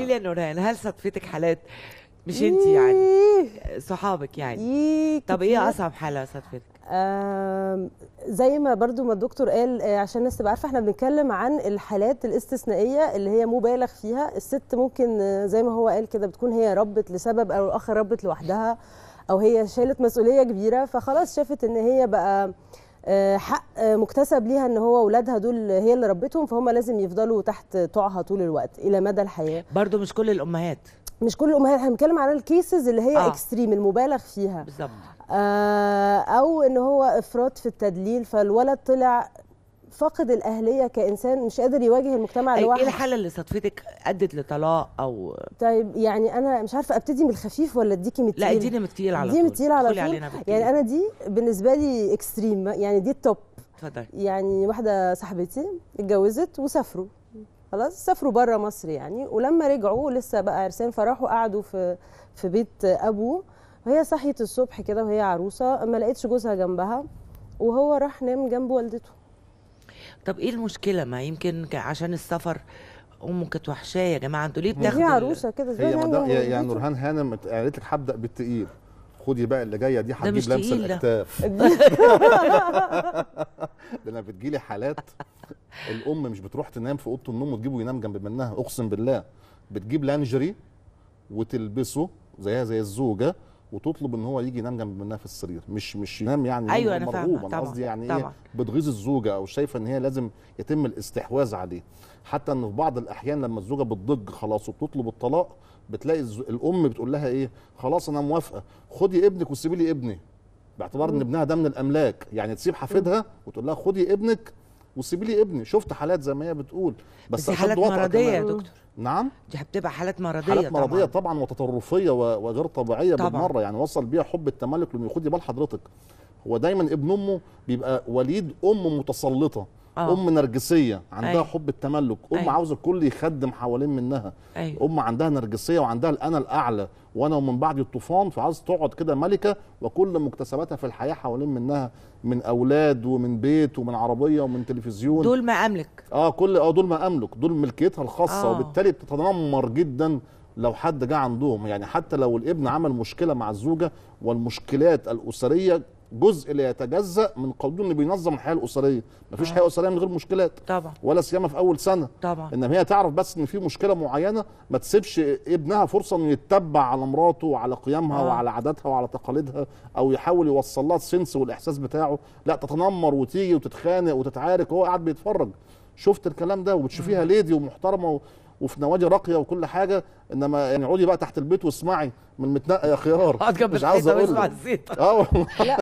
قولي لي يا نوران هل صدفتك حالات مش انت إيه. يعني صحابك يعني إيه، طب ايه اصعب حاله صدفتك؟ زي ما برضو ما الدكتور قال آه، عشان الناس تبقى عارفه احنا بنتكلم عن الحالات الاستثنائيه اللي هي مبالغ فيها الست ممكن آه، زي ما هو قال كده بتكون هي ربت لسبب او اخر ربت لوحدها او هي شالت مسؤوليه كبيره فخلاص شافت ان هي بقى آه، حق آه، مكتسب ليها ان هو اولادها دول هي اللي ربتهم فهم لازم يفضلوا تحت طوعها طول الوقت الى مدى الحياه برضو مش كل الامهات مش كل الامهات احنا بنتكلم على الكيسز اللي هي آه. اكستريم المبالغ فيها بالظبط آه او ان هو افراط في التدليل فالولد طلع فاقد الاهليه كانسان مش قادر يواجه المجتمع إيه لوحده ايه الحاله اللي صدفتك ادت لطلاق او طيب يعني انا مش عارفه ابتدي من الخفيف ولا اديكي من لا اديني من على طول اديني من على طول يعني انا دي بالنسبه لي اكستريم يعني دي التوب اتفضلي يعني واحده صاحبتي اتجوزت وسافروا خلاص سافروا بره مصر يعني ولما رجعوا لسه بقى عرسان فراحوا قعدوا في في بيت ابوه وهي صحيت الصبح كده وهي عروسه ما لقيتش جوزها جنبها وهو راح نام جنب والدته طب ايه المشكله ما يمكن عشان السفر امه كانت وحشاه يا جماعه انتوا ليه بتاخدوا هي عروسه كده زي ما يعني, يعني نورهان هانم قالت لك هبدا بالتقيل خدي بقى اللي جايه دي هتجيب لمسه الاكتاف ده انا بتجيلي حالات الام مش بتروح تنام في اوضه النوم وتجيبه ينام جنب منها اقسم بالله بتجيب لانجري وتلبسه زيها زي الزوجه وتطلب ان هو يجي ينام جنب منها في السرير مش مش ينام يعني ايوه انا فهمت. انا قصدي يعني إيه طبعًا. ايه بتغيظ الزوجه او شايفه ان هي لازم يتم الاستحواذ عليه حتى ان في بعض الاحيان لما الزوجه بتضج خلاص وبتطلب الطلاق بتلاقي الام بتقول لها ايه خلاص انا موافقه خدي ابنك وسيبي لي ابني باعتبار ان ابنها ده من الاملاك يعني تسيب حفيدها وتقول لها خدي ابنك وسيبي لي ابني شفت حالات زي ما هي بتقول بس, بس حالات مرضيه يا دكتور نعم دي هتبقى حالات مرضيه حالات مرضيه طبعا, طبعا وتطرفيه وغير طبيعيه طبعا. بالمره يعني وصل بيها حب التملك لانه خدي بال حضرتك هو دايما ابن امه بيبقى وليد ام متسلطه أوه. ام نرجسيه عندها أي. أيوه. حب التملك ام أي. أيوه. عاوزه الكل يخدم حوالين منها أي. أيوه. ام عندها نرجسيه وعندها الانا الاعلى وانا ومن بعدي الطوفان فعاوز تقعد كده ملكه وكل مكتسباتها في الحياه حوالين منها من اولاد ومن بيت ومن عربيه ومن تلفزيون دول ما املك اه كل اه دول ما املك دول ملكيتها الخاصه أوه. وبالتالي بتتنمر جدا لو حد جه عندهم يعني حتى لو الابن عمل مشكله مع الزوجه والمشكلات الاسريه جزء لا يتجزا من قانون بينظم الحياه الاسريه مفيش آه. حياه اسريه من غير مشكلات طبعا ولا سيما في اول سنه طبعا انما هي تعرف بس ان في مشكله معينه ما تسيبش ابنها فرصه انه يتبع على مراته وعلى قيمها آه. وعلى عاداتها وعلى تقاليدها او يحاول يوصل لها السنس والاحساس بتاعه لا تتنمر وتيجي وتتخانق وتتعارك وهو قاعد بيتفرج شفت الكلام ده وبتشوفيها آه. ليدي ومحترمه و... وفي نوادي راقيه وكل حاجه انما يعني عودي بقى تحت البيت واسمعي من متنقي يا خيار مش عايز اقول اه لا